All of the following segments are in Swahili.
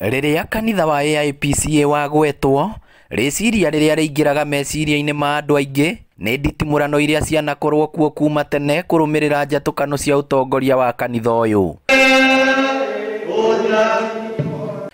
rĩrĩa kanitha wa AIPCA wagwetwo rĩciria rĩrĩa rĩingĩraga meciria-inĩ ma andũ aingĩ nĩ nditimũrano iria cianakorũo kuo kuma tene kũrũmĩrĩra njatũkano cia ũtongoria wa kanitha ũyũ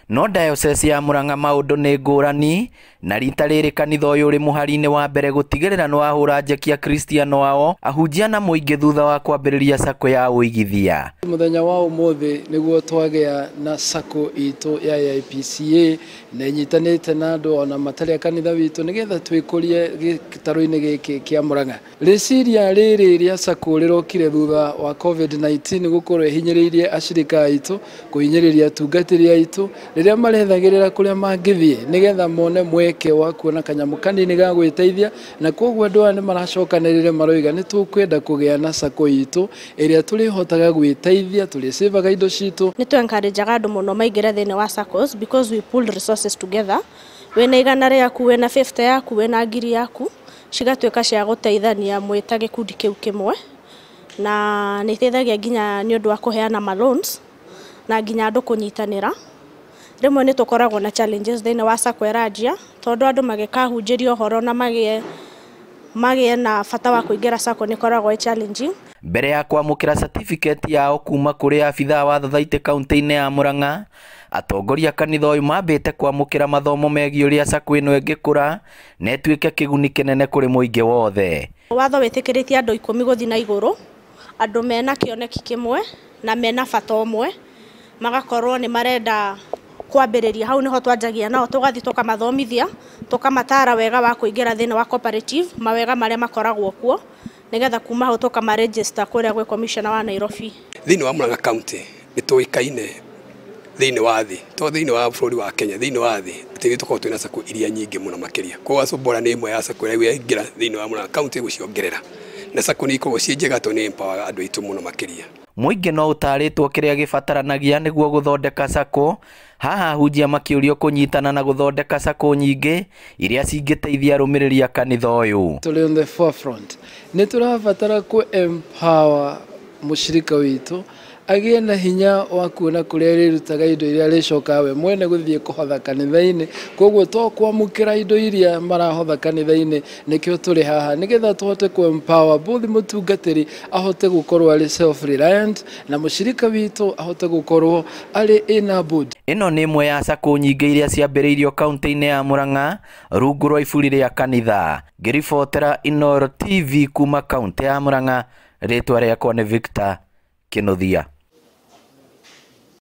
no diocese ya muranga maundu ni ngurani na rita rĩrĩ kanitha ũyũ ũrĩ mũhari-inĩ wa mbere gũtigĩrĩra nĩ wahura njeki akristiano ao ahunjia na mũingĩ thutha wa kwambĩrĩria sako ya uigithia muthenya wa ũmũthĩ nĩguo twagĩa na sako itũ ya IPCA na ĩnyitanĩte na andũ ona matari a kanitha witũ nĩgetha twĩkũrie gĩtarũ-inĩ gĩkĩ kĩa Murang'a rĩciria rĩrĩ rĩa sako rĩrokire thutha wa COVID-19 gũkorwo ĩhinyĩrĩirie acirika aitũ kuhinyiriria atungatĩri aitũ rĩrĩa marethagĩrĩra kũrĩa mangĩthiĩ nĩgetha mone mweke wa kuona kanyamũ kanini ga gwĩteithia na koguo andũ aya nĩ maracokanĩrĩra maroiga nĩ tũkwenda kũgĩa na sako itũ ĩrĩa tũrĩhotaga gwĩteithia tũrĩcivaga indo citũ nĩ twenkarĩnjaga andũ mũno maingĩre thĩinĩ wa SACCOs because we pulled resources together wĩna igana rĩaku wĩna 50 yaku wĩna ngiri yaku cigatuĩka cia gũteithania mwĩ ta gĩkundi kĩu kĩmwe na nĩ ĩteithagia nginya nĩ ũndũ wa kũheana maloans na nginya andũ kũnyitanĩra rĩmwe ni tũkoragwo na challenges thĩinĩ wa sacco ĩranjia tondũ andũ magĩkahunjĩria horo na magĩe magĩe na bata wa kũingĩra sacco nĩ koragwo ĩ challenging mbere ya kwamũkĩra certificate yao kuma kũrĩ abithaa wa thathaitĩ kaũntĩ-inĩ ya Murang'a atongoria kanitha ũyũ mambĩte kwamũkĩra mathomo megiĩ ũrĩa sacco ĩno ĩngĩkũra na ĩtuĩke kĩguni kĩnene kũrĩ mũingĩ wothe watho wĩtĩkĩrĩtie andũ ikũmi gũthiĩ na igũrũ andũ mena kĩoneki kĩmwe na mena bata ũmwe magakorwo nĩ marenda kwambĩrĩria hau niho twanjagia nao tũgathiĩ tũkamathomithia tũkamatara wega wa kuingira thĩinĩ wa cooperative mawega marĩa makoragwo kuo nigetha kuma hau register kuria gwe commissioner wa Nairobi thini wa Murang'a County nĩ tũĩkaine thĩinĩ wa thĩ to thini wa bũrũri wa Kenya thini wa thĩ atĩ tukoo twina sako iria nyingi mũno makiria koguo Asobora ni mwe ya sacco iria ingira thini wa Murang'a County gũciongerera na sako nä ikoragwo ciä njega tondå nä andå aitå må no makä ria mũingĩ no ũtaarĩtwo kĩrĩa gĩbataranagia nĩguo gũthondeka sako haha hunjia makĩũrio kũnyitana na guthondeka sako nyingĩ iria cingĩteithia arũmĩrĩri a kanitha ũyũ tũrĩ on the forefront nĩ tũrabatara ku empower mushirika witũ agie na hinya wa kuona kuria rirutaga indo iria ricokaga we mwene guthie kuhotha kanitha-ini koguo to kwamukira indo iria marahotha kanitha-ini nikio turi haha nigetha tuhote ku empower both mutungatiri ahote gukorwo ari self reliant na mushirika witu ahote gukorwo ari enabled ino ni imwe ya sako nyingi iria ciambiriirio kaunti-ini ya muranga rungu rwa iburi ria kanitha ngiribotera inoro tv kuma kaunti ya muranga ritwa riakwa ni victor kinuthia